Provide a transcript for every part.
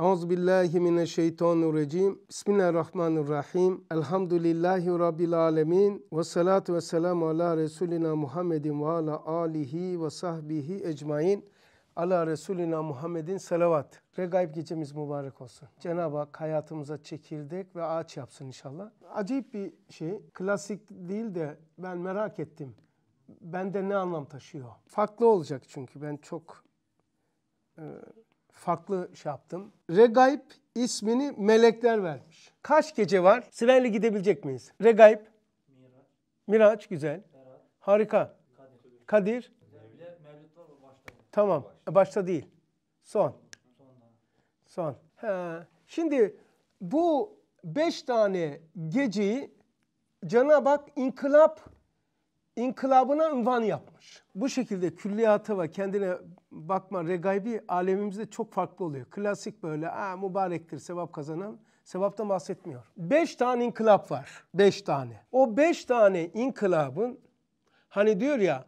Euzu billahi mineşşeytanirracim. Bismillahirrahmanirrahim. Elhamdülillahi rabbil alamin ve salatu vesselamü ala resulina Muhammedin ve ala alihi ve sahbihi ecmaîn. Ala Resulina Muhammedin salavat. Regaib gecemiz mübarek olsun. Cenab-ı Hak hayatımıza çekirdek ve ağaç yapsın inşallah. Acayip bir şey. Klasik değil de ben merak ettim. Bende ne anlam taşıyor? Farklı olacak çünkü ben çok... E farklı şey yaptım. Regaip ismini melekler vermiş. Kaç gece var? Sırayla gidebilecek miyiz? Regaip. Miraç. Miraç güzel. Berat. Harika. Kadir. Kadir. Tamam. Başta. başta değil. Son. Son. Ha. Şimdi bu beş tane geceyi Cenab-ı Hak inkılap inkılabına ünvan yapmış. Bu şekilde külliyata ve kendine bakma regaybi alemimizde çok farklı oluyor. Klasik böyle Aa, mübarektir sevap kazanan sevapta bahsetmiyor. Beş tane inkılap var. Beş tane. O beş tane inkılabın hani diyor ya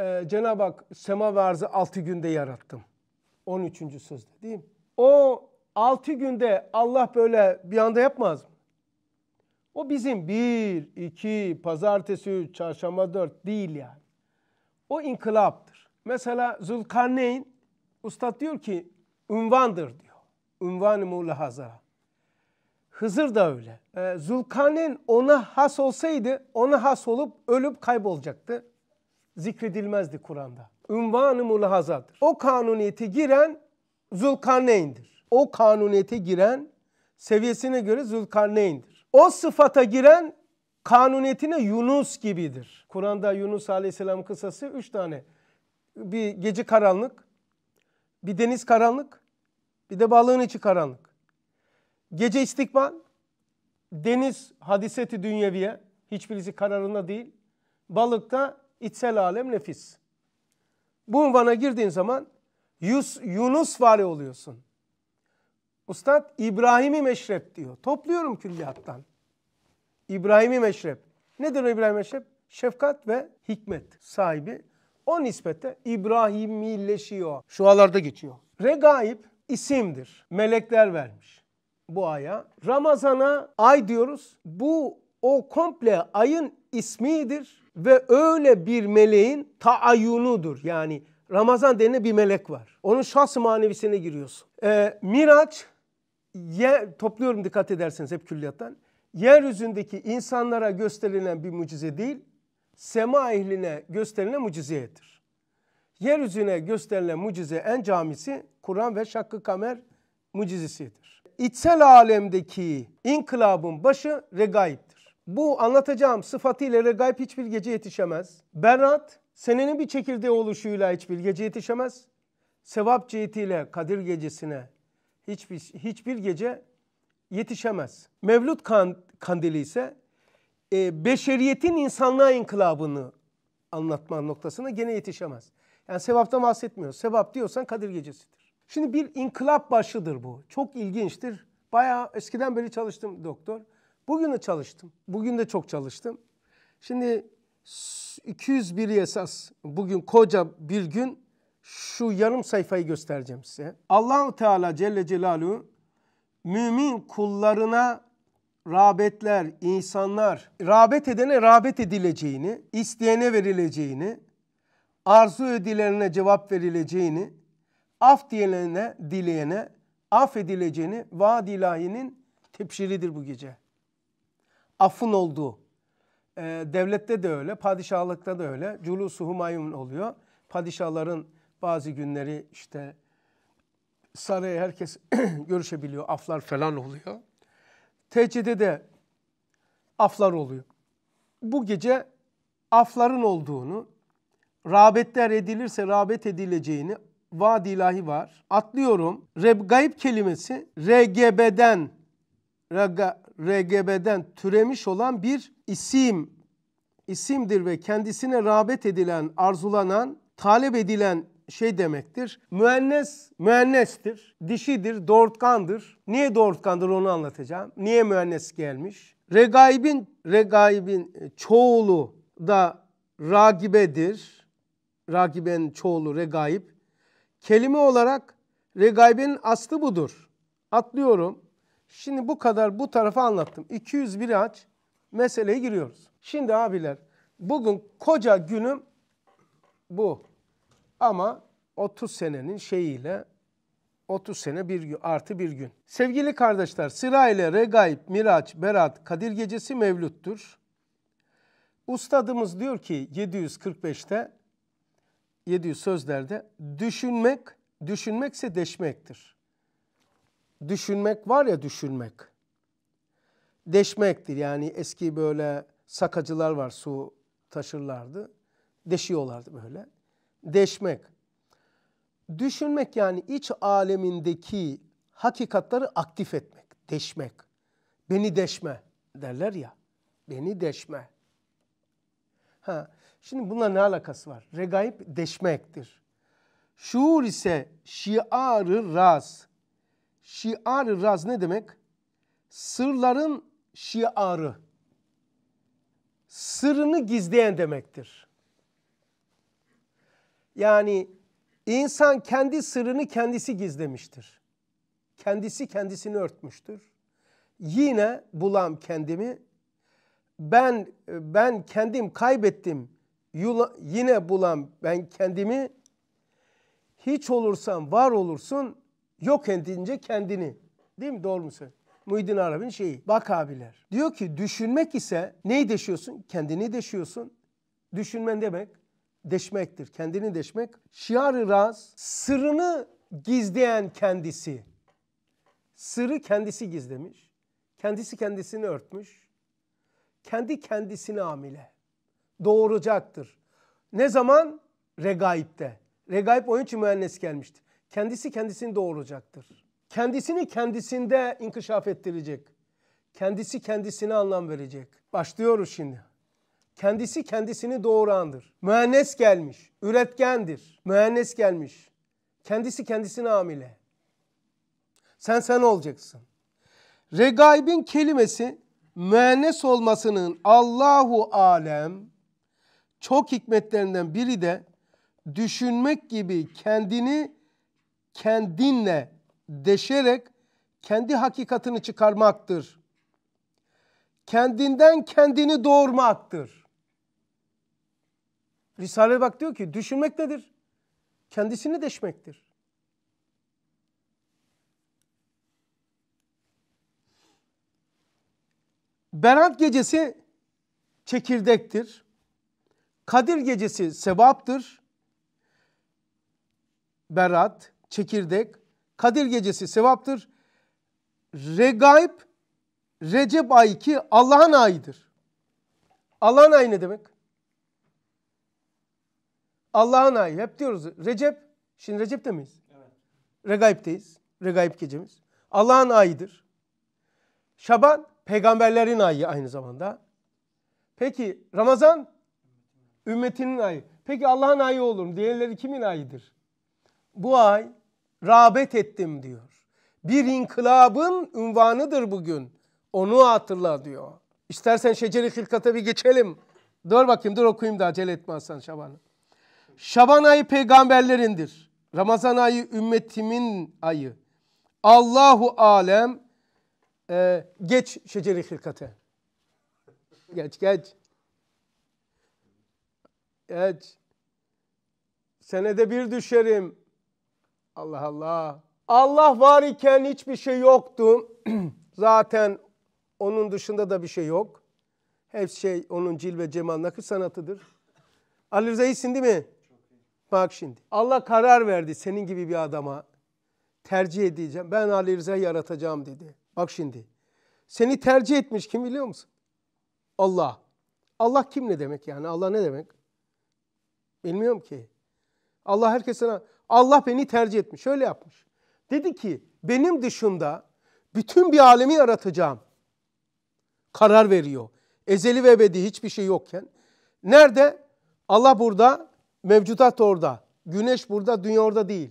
e, Cenab-ı Hak sema ve arzı altı günde yarattım. 13. sözde değil mi? O altı günde Allah böyle bir anda yapmaz mı? O bizim bir, iki, pazartesi üç, çarşamba dört değil yani. O inkılaptır. Mesela Zülkarneyn, Ustad diyor ki ünvandır diyor. Ünvan-ı mulahazara. Hızır da öyle. E, Zulkarneyn ona has olsaydı ona has olup ölüp kaybolacaktı. Zikredilmezdi Kur'an'da. Ünvan-ı hazadır. O kanuniyete giren Zulkarneyn'dir. O kanuniyete giren seviyesine göre Zulkarneyn'dir. O sıfata giren kanuniyetine Yunus gibidir. Kur'an'da Yunus aleyhisselam kısası üç tane. Bir gece karanlık, bir deniz karanlık, bir de balığın içi karanlık. Gece istikbal, deniz hadiseti dünyeviye, hiçbirisi kararında değil. Balıkta içsel alem nefis. Bu unvana girdiğin zaman Yus, Yunus vari oluyorsun. Ustad İbrahim'i meşrep diyor. Topluyorum külliyattan. İbrahimi meşrep. Nedir o İbrahim meşrep? Şefkat ve hikmet sahibi. O nispette İbrahimileşiyor. Şualarda geçiyor. Regaib isimdir. Melekler vermiş bu aya. Ramazana ay diyoruz. Bu o komple ayın ismidir ve öyle bir meleğin taayyunudur. Yani Ramazan denilen bir melek var. Onun şahs manevisine giriyorsun. Ee, Miraç, ye, topluyorum dikkat ederseniz hep külliyattan yeryüzündeki insanlara gösterilen bir mucize değil, sema ehline gösterilen mucizedir. Yeryüzüne gösterilen mucize en camisi Kur'an ve Şakkı Kamer mucizesidir. İçsel alemdeki inkılabın başı regaip'tir. Bu anlatacağım sıfatıyla regaip hiçbir gece yetişemez. Berat senenin bir çekirdeği oluşuyla hiçbir gece yetişemez. Sevap cihetiyle Kadir gecesine hiçbir, hiçbir gece yetişemez. Mevlüt kandili ise e, beşeriyetin insanlığa inkılabını anlatma noktasına gene yetişemez. Yani sevaptan bahsetmiyor. Sevap diyorsan Kadir Gecesi'dir. Şimdi bir inkılap başıdır bu. Çok ilginçtir. Bayağı eskiden beri çalıştım doktor. Bugün de çalıştım. Bugün de çok çalıştım. Şimdi 201 esas bugün koca bir gün şu yarım sayfayı göstereceğim size. Allahu Teala Celle Celaluhu mümin kullarına rağbetler, insanlar, rağbet edene rağbet edileceğini, isteyene verileceğini, arzu edilene cevap verileceğini, af diyene, dileyene affedileceğini vaad ilahinin tepşiridir bu gece. Affın olduğu. Ee, devlette de öyle, padişahlıkta da öyle. Culusu Humayun oluyor. Padişahların bazı günleri işte saraya herkes görüşebiliyor. Aflar falan oluyor. Teheccüde de aflar oluyor. Bu gece afların olduğunu, rağbetler edilirse rağbet edileceğini vaad ilahi var. Atlıyorum. Reb gayb kelimesi RGB'den RGB'den türemiş olan bir isim isimdir ve kendisine rağbet edilen, arzulanan, talep edilen şey demektir. Müennes müennestir, dişidir, doğurtkandır. Niye doğurtkandır onu anlatacağım. Niye müennes gelmiş? Regaibin regaibin e, çoğulu da ragibedir. Ragibenin çoğulu regaib. Kelime olarak regaibin aslı budur. Atlıyorum. Şimdi bu kadar bu tarafa anlattım. 201 aç meseleye giriyoruz. Şimdi abiler bugün koca günüm bu. Ama 30 senenin şeyiyle 30 sene bir gün, artı bir gün. Sevgili kardeşler sırayla Regaip, Miraç, Berat, Kadir Gecesi mevlüttür. Ustadımız diyor ki 745'te 700 sözlerde düşünmek düşünmekse deşmektir. Düşünmek var ya düşünmek. Deşmektir yani eski böyle sakacılar var su taşırlardı. Deşiyorlardı böyle deşmek. Düşünmek yani iç alemindeki hakikatları aktif etmek, deşmek. Beni deşme derler ya. Beni deşme. Ha, şimdi bununla ne alakası var? Regaib deşmektir. Şuur ise şiarı raz. Şiarı raz ne demek? Sırların şiarı. Sırrını gizleyen demektir. Yani insan kendi sırrını kendisi gizlemiştir. Kendisi kendisini örtmüştür. Yine bulam kendimi. Ben ben kendim kaybettim. Yula, yine bulam ben kendimi. Hiç olursan var olursun yok edince kendini. Değil mi? Doğru mu söylüyorsun? Muhyiddin Arap'ın şeyi. Bak abiler. Diyor ki düşünmek ise neyi deşiyorsun? Kendini deşiyorsun. Düşünmen demek deşmektir. Kendini deşmek. Şiar-ı raz sırrını gizleyen kendisi. Sırrı kendisi gizlemiş. Kendisi kendisini örtmüş. Kendi kendisini amile. Doğuracaktır. Ne zaman? Regaib'de. Regaib onun için mühendis gelmiştir. Kendisi kendisini doğuracaktır. Kendisini kendisinde inkişaf ettirecek. Kendisi kendisine anlam verecek. Başlıyoruz şimdi. Kendisi kendisini doğurandır. Mühennes gelmiş, üretkendir. Mühennes gelmiş. Kendisi kendisine hamile. Sen sen olacaksın. Regaib'in kelimesi mühennes olmasının Allahu alem çok hikmetlerinden biri de düşünmek gibi kendini kendinle deşerek kendi hakikatini çıkarmaktır. Kendinden kendini doğurmaktır. Risale Bak diyor ki düşünmek nedir? Kendisini deşmektir. Berat gecesi çekirdektir. Kadir gecesi sevaptır. Berat, çekirdek. Kadir gecesi sevaptır. Regaib, Recep ayı ki Allah'ın ayıdır. Allah'ın ayı ne demek? Allah'ın ayı. Hep diyoruz Recep. Şimdi Recep'te miyiz? Evet. Regaib'teyiz. Regaib gecemiz. Allah'ın ayıdır. Şaban peygamberlerin ayı aynı zamanda. Peki Ramazan ümmetinin ayı. Peki Allah'ın ayı olur mu? Diğerleri kimin ayıdır? Bu ay rağbet ettim diyor. Bir inkılabın ünvanıdır bugün. Onu hatırla diyor. İstersen şeceri hilkata bir geçelim. Dur bakayım dur okuyayım da acele etmezsen Şaban'ı. Şaban ayı peygamberlerindir. Ramazan ayı ümmetimin ayı. Allahu alem e, geç şeceri hilkate. Geç geç. Geç. Senede bir düşerim. Allah Allah. Allah var iken hiçbir şey yoktu. Zaten onun dışında da bir şey yok. Hepsi şey onun ve cemal nakış sanatıdır. Ali Rıza iyisin değil mi? Bak şimdi Allah karar verdi senin gibi bir adama tercih edeceğim. Ben Ali Rıza'yı yaratacağım dedi. Bak şimdi seni tercih etmiş kim biliyor musun? Allah. Allah kim ne demek yani? Allah ne demek? Bilmiyorum ki. Allah herkese Allah beni tercih etmiş. Şöyle yapmış. Dedi ki benim dışında bütün bir alemi yaratacağım. Karar veriyor. Ezeli ve ebedi hiçbir şey yokken. Nerede? Allah burada Mevcudat orada. Güneş burada, dünya orada değil.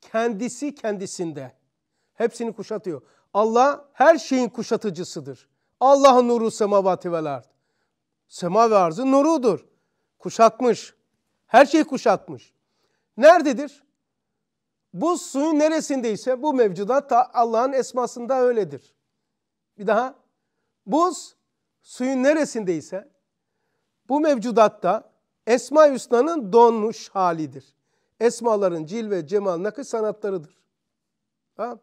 Kendisi kendisinde. Hepsini kuşatıyor. Allah her şeyin kuşatıcısıdır. Allah'ın nuru semavati vel ard. Sema ve arzın nurudur. Kuşatmış. Her şeyi kuşatmış. Nerededir? Bu suyun neresindeyse bu mevcudat Allah'ın esmasında öyledir. Bir daha. Buz suyun neresindeyse bu mevcudatta Esma Hüsna'nın donmuş halidir. Esmaların ve cemal, nakış sanatlarıdır. Ha?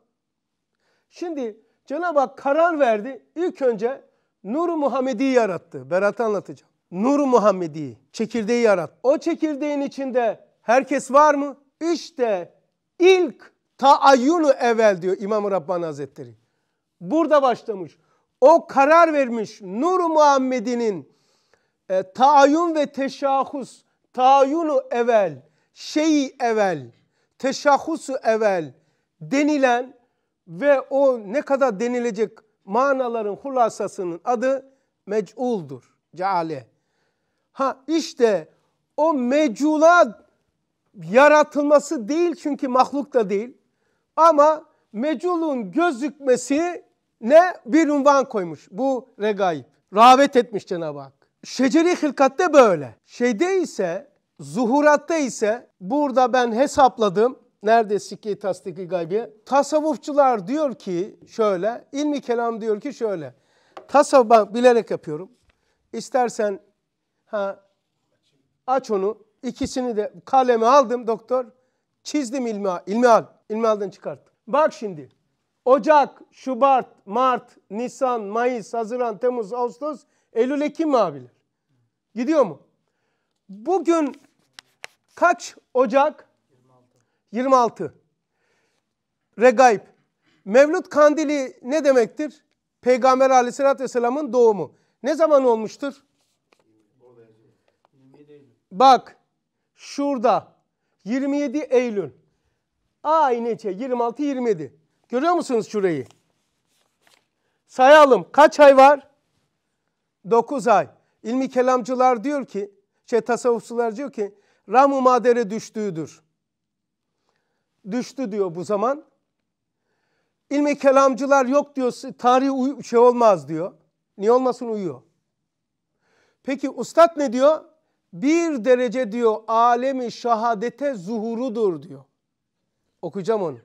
Şimdi Cenab-ı Hak karar verdi. İlk önce Nur-u Muhammedi'yi yarattı. Berat anlatacağım. Nur-u Muhammedi'yi, çekirdeği yarattı. O çekirdeğin içinde herkes var mı? İşte ilk taayyunu evvel diyor İmam-ı Rabbani Hazretleri. Burada başlamış. O karar vermiş nur Muhammedi'nin e, taayun ve teşahhus, taayunu evvel, şeyi evvel, teşahhusu evvel denilen ve o ne kadar denilecek manaların hulasasının adı mec'uldur. Ceale. Ha işte o mecula yaratılması değil çünkü mahluk da değil. Ama meculun gözükmesi ne bir unvan koymuş bu regaib. rahvet etmiş Cenab-ı Hak. Şeceri hılkatte böyle. Şeyde ise zuhuratta ise burada ben hesapladım. Nerede sikki tasdiki gaybi? Tasavvufçular diyor ki şöyle, ilmi kelam diyor ki şöyle. Tasavvuf bilerek yapıyorum. İstersen ha aç onu. İkisini de kaleme aldım doktor. Çizdim ilmi, ilmi al. İlmi aldın çıkart. Bak şimdi. Ocak, Şubat, Mart, Nisan, Mayıs, Haziran, Temmuz, Ağustos Eylül-Ekim abiler. Gidiyor mu? Bugün kaç Ocak? 26. 26. Regaib. Mevlüt Kandili ne demektir? Peygamber aleyhissalatü vesselamın doğumu. Ne zaman olmuştur? Bak şurada 27 Eylül. Aynı şey 26-27. Görüyor musunuz şurayı? Sayalım kaç ay var? 9 ay. İlmi kelamcılar diyor ki, şey tasavvufçular diyor ki ramu madere düştüğüdür. Düştü diyor bu zaman. İlmi kelamcılar yok diyor tarih şey olmaz diyor. Niye olmasın uyuyor. Peki ustad ne diyor? Bir derece diyor alemi şahadete zuhurudur diyor. Okuyacağım onu.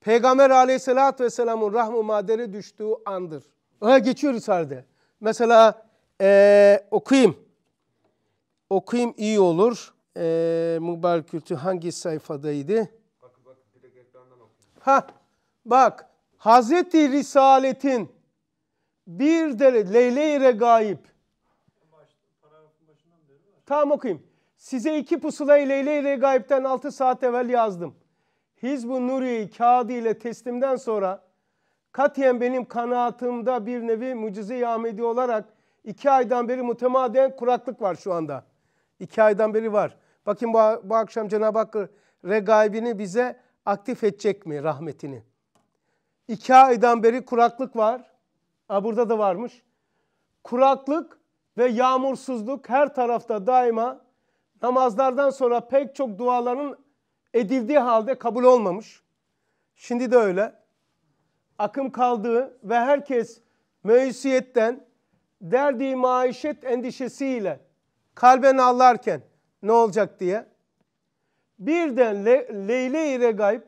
Peygamber aleyhissalatü vesselamın rahmu madere düştüğü andır. Ha, geçiyoruz halde mesela e, okuyayım. Okuyayım iyi olur. E, Mubal Kültü hangi sayfadaydı? Bak, bak, ha, bak Hazreti Risaletin bir de Leyle-i Regaib. Tamam okuyayım. Size iki pusulayı Leyle-i Regaib'den 6 saat evvel yazdım. Hizb-ı Nuri'yi kağıdı ile teslimden sonra katiyen benim kanaatimde bir nevi mucize-i olarak iki aydan beri mütemadiyen kuraklık var şu anda. İki aydan beri var. Bakın bu, bu akşam Cenab-ı Hakk'ın regaibini bize aktif edecek mi rahmetini? İki aydan beri kuraklık var. Aa, burada da varmış. Kuraklık ve yağmursuzluk her tarafta daima namazlardan sonra pek çok duaların edildiği halde kabul olmamış. Şimdi de öyle akım kaldığı ve herkes meyusiyetten derdi maişet endişesiyle kalben ağlarken ne olacak diye birden le, leyle-i regaib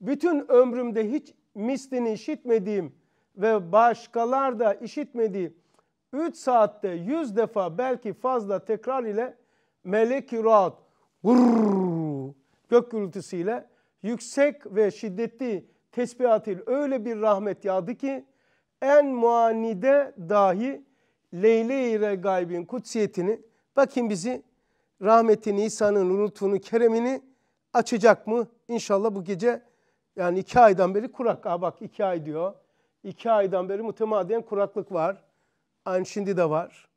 bütün ömrümde hiç mislini işitmediğim ve başkalar da işitmediği 3 saatte 100 defa belki fazla tekrar ile melek-i rahat gurr, gök gürültüsüyle yüksek ve şiddetli tesbihatil öyle bir rahmet yağdı ki en muanide dahi Leyle-i Gayb'in kutsiyetini bakayım bizi rahmetini, İsa'nın lütfunu, keremini açacak mı? İnşallah bu gece yani iki aydan beri kurak. Aa bak iki ay diyor. İki aydan beri mütemadiyen kuraklık var. Aynı şimdi de var.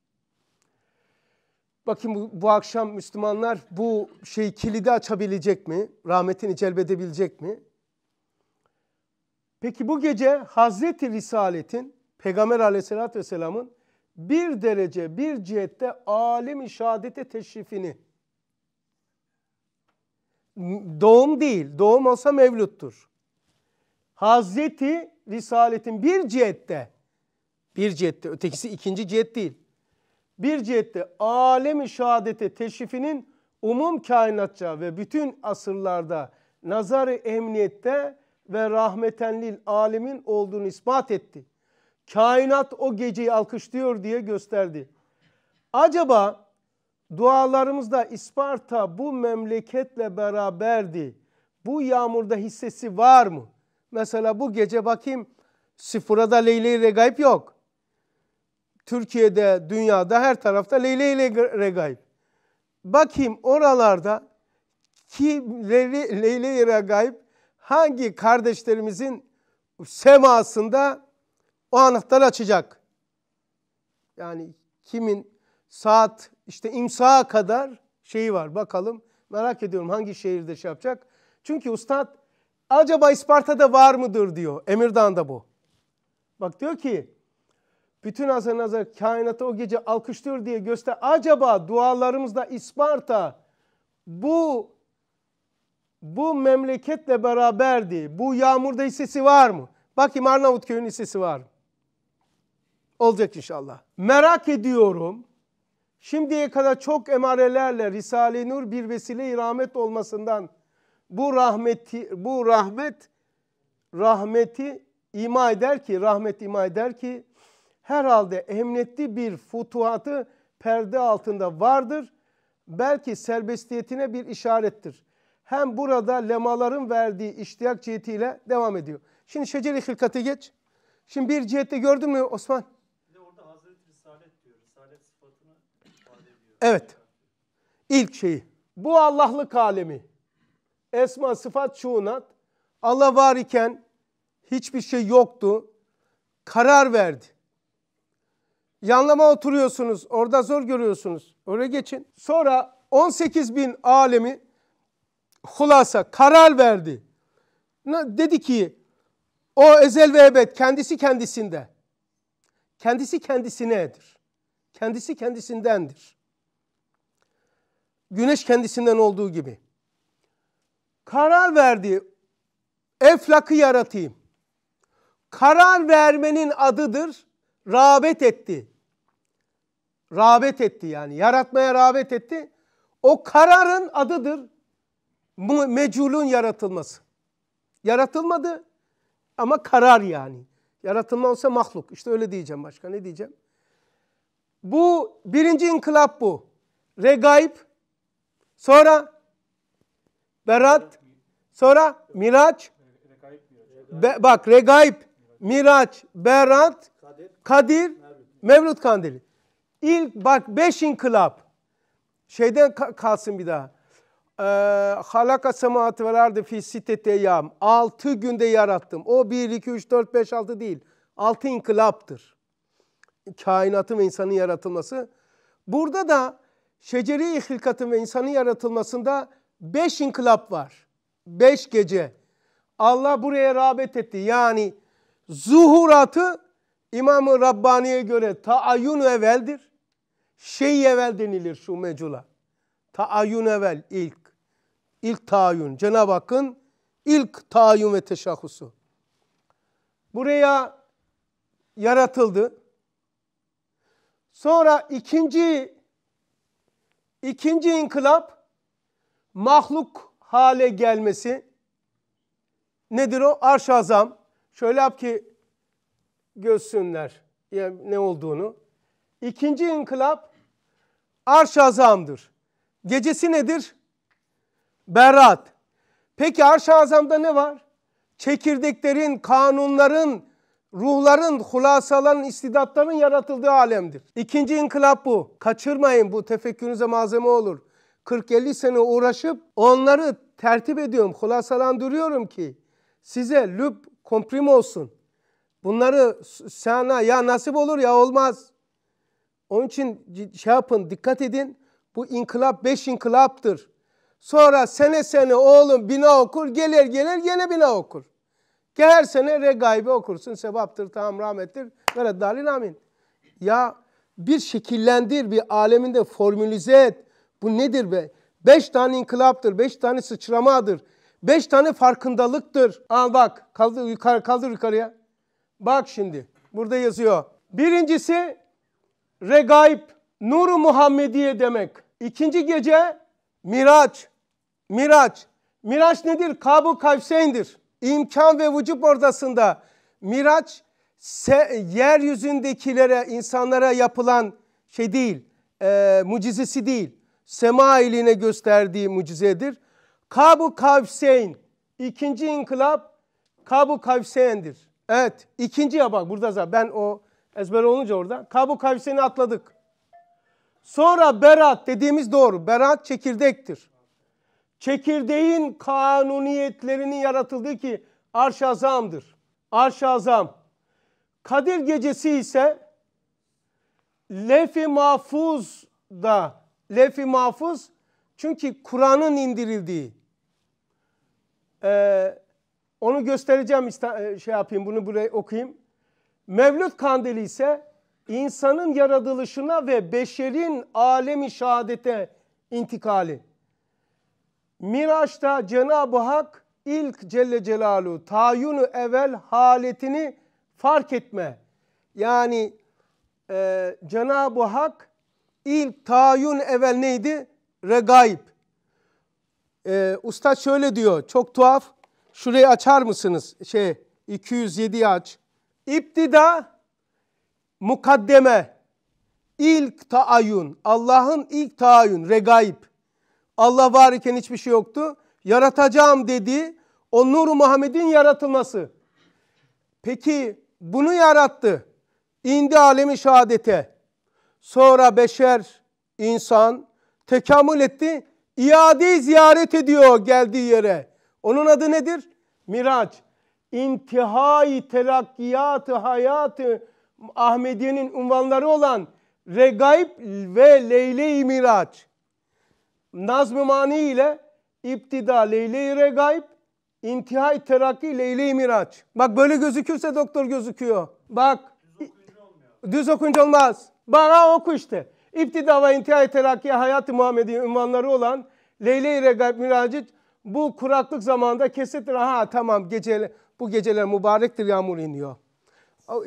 Bakın bu, bu akşam Müslümanlar bu şey kilidi açabilecek mi? Rahmetini celbedebilecek mi? Peki bu gece Hazreti Risalet'in, Peygamber Aleyhisselatü vesselamın bir derece bir cihette alim-i şehadete teşrifini doğum değil, doğum olsa mevluttur. Hazreti Risalet'in bir cihette bir cihette, ötekisi ikinci cihet değil. Bir cihette alemi şehadete teşrifinin umum kainatça ve bütün asırlarda nazarı emniyette ve rahmetenlil lil alemin olduğunu ispat etti. Kainat o geceyi alkışlıyor diye gösterdi. Acaba dualarımızda İsparta bu memleketle beraberdi. Bu yağmurda hissesi var mı? Mesela bu gece bakayım sıfırada leyla ile Regaib yok. Türkiye'de, dünyada her tarafta leyla ile Regaib. Bakayım oralarda kimleri leyla ile Regaib hangi kardeşlerimizin semasında o anahtar açacak? Yani kimin saat işte imsa kadar şeyi var bakalım. Merak ediyorum hangi şehirde şey yapacak. Çünkü ustad acaba İsparta'da var mıdır diyor. Emirdağ'da bu. Bak diyor ki bütün azar nazar kainatı o gece alkışlıyor diye göster. Acaba dualarımızda İsparta bu bu memleketle beraberdi. Bu yağmurda hissesi var mı? Bakayım Arnavutköy'ün hissesi var mı? Olacak inşallah. Merak ediyorum. Şimdiye kadar çok emarelerle Risale-i Nur bir vesile-i rahmet olmasından bu rahmeti bu rahmet rahmeti ima eder ki rahmet ima eder ki herhalde emniyetli bir futuhatı perde altında vardır. Belki serbestiyetine bir işarettir hem burada lemaların verdiği iştiyak cihetiyle devam ediyor. Şimdi şeceri hilkate geç. Şimdi bir cihette gördün mü Osman? Bir de orada Hazreti Risalet diyor. Risalet sıfatını ifade ediyor. Evet. İlk şeyi. Bu Allah'lık alemi. Esma, sıfat, Çuğunat. Allah var iken hiçbir şey yoktu. Karar verdi. Yanlama oturuyorsunuz. Orada zor görüyorsunuz. Öyle geçin. Sonra 18 bin alemi hulasa karar verdi. Dedi ki o ezel ve ebed kendisi kendisinde. Kendisi kendisinedir. Kendisi kendisindendir. Güneş kendisinden olduğu gibi. Karar verdi. Eflakı yaratayım. Karar vermenin adıdır. Rağbet etti. Rağbet etti yani. Yaratmaya rağbet etti. O kararın adıdır meculun yaratılması. Yaratılmadı ama karar yani. Yaratılma olsa mahluk. İşte öyle diyeceğim başka ne diyeceğim? Bu birinci inkılap bu. Regaib, sonra berat, sonra miraç. Be, bak regaib, miraç, berat, kadir, mevlüt kandili. İlk bak beş inkılap. Şeyden kalsın bir daha. Ee, halaka semavati vel ardı fi sitete yam. Altı günde yarattım. O bir, iki, üç, dört, beş, altı değil. Altı inkılaptır. Kainatın ve insanın yaratılması. Burada da şeceri hilkatın ve insanın yaratılmasında beş inkılap var. Beş gece. Allah buraya rağbet etti. Yani zuhuratı İmam-ı Rabbani'ye göre taayyun eveldir. Şey evvel denilir şu mecula. Taayyun evvel ilk. İlk tayin. Cenab-ı Hakk'ın ilk tayin ve teşahhusu. Buraya yaratıldı. Sonra ikinci ikinci inkılap mahluk hale gelmesi. Nedir o? Arş azam. Şöyle yap ki görsünler ne olduğunu. İkinci inkılap arş azamdır. Gecesi nedir? Berat. Peki Arş-ı Azam'da ne var? Çekirdeklerin, kanunların, ruhların, hulasaların, istidatların yaratıldığı alemdir. İkinci inkılap bu. Kaçırmayın bu tefekkürünüze malzeme olur. 40-50 sene uğraşıp onları tertip ediyorum, hulasalandırıyorum ki size lüb komprim olsun. Bunları sana ya nasip olur ya olmaz. Onun için şey yapın, dikkat edin. Bu inkılap beş inkılaptır. Sonra sene sene oğlum bina okur, gelir gelir gene bina okur. Ki her sene regaybe okursun, sevaptır, tamam rahmettir, ve dalil amin. Ya bir şekillendir, bir aleminde formülize et. Bu nedir be? Beş tane inkılaptır, beş tane sıçramadır. Beş tane farkındalıktır. Al bak, kaldır, yukarı, kaldır yukarıya. Bak şimdi, burada yazıyor. Birincisi regaib, nuru Muhammediye demek. İkinci gece Miraç, Miraç. Miraç nedir? Kabu Kavseyn'dir. İmkan ve vücub ordasında Miraç yeryüzündekilere, insanlara yapılan şey değil, e, mucizesi değil. Sema iline gösterdiği mucizedir. Kabu Kavseyn, ikinci inkılap Kabu Kavseyn'dir. Evet, ikinci ya bak burada zaten ben o ezber olunca orada. Kabu Kavseyn'i atladık. Sonra berat dediğimiz doğru. Berat çekirdektir çekirdeğin kanuniyetlerinin yaratıldığı ki arş azamdır. Arş azam. Kadir gecesi ise lef-i mahfuz da lef-i mahfuz çünkü Kur'an'ın indirildiği. Ee, onu göstereceğim e, şey yapayım bunu buraya okuyayım. Mevlüt kandili ise insanın yaratılışına ve beşerin alemi şehadete intikali. Miraç'ta Cenab-ı Hak ilk Celle Celaluhu tayyunu evvel haletini fark etme. Yani e, Cenab-ı Hak ilk ta'yun evvel neydi? Regaib. E, Usta şöyle diyor çok tuhaf. Şurayı açar mısınız? Şey 207 aç. İptida mukaddeme. İlk taayyun. Allah'ın ilk taayyun. Regaib. Allah var iken hiçbir şey yoktu. Yaratacağım dedi. O Nur Muhammed'in yaratılması. Peki bunu yarattı. İndi alemi şehadete. Sonra beşer, insan tekamül etti. İadeyi ziyaret ediyor geldiği yere. Onun adı nedir? Miraç. İntihai terakkiyatı hayatı Ahmediye'nin unvanları olan Regaib ve Leyle-i Miraç nazm-ı mani ile İptida leyle-i regaib, intihai terakki leyle-i miraç. Bak böyle gözükürse doktor gözüküyor. Bak. Düz okunca, olmaz. Bana oku işte. İptida ve intihai terakki hayat-ı Muhammedi ünvanları olan leyle-i regaib miracit bu kuraklık zamanında kesettir. Ha tamam gece, bu geceler mübarektir yağmur iniyor.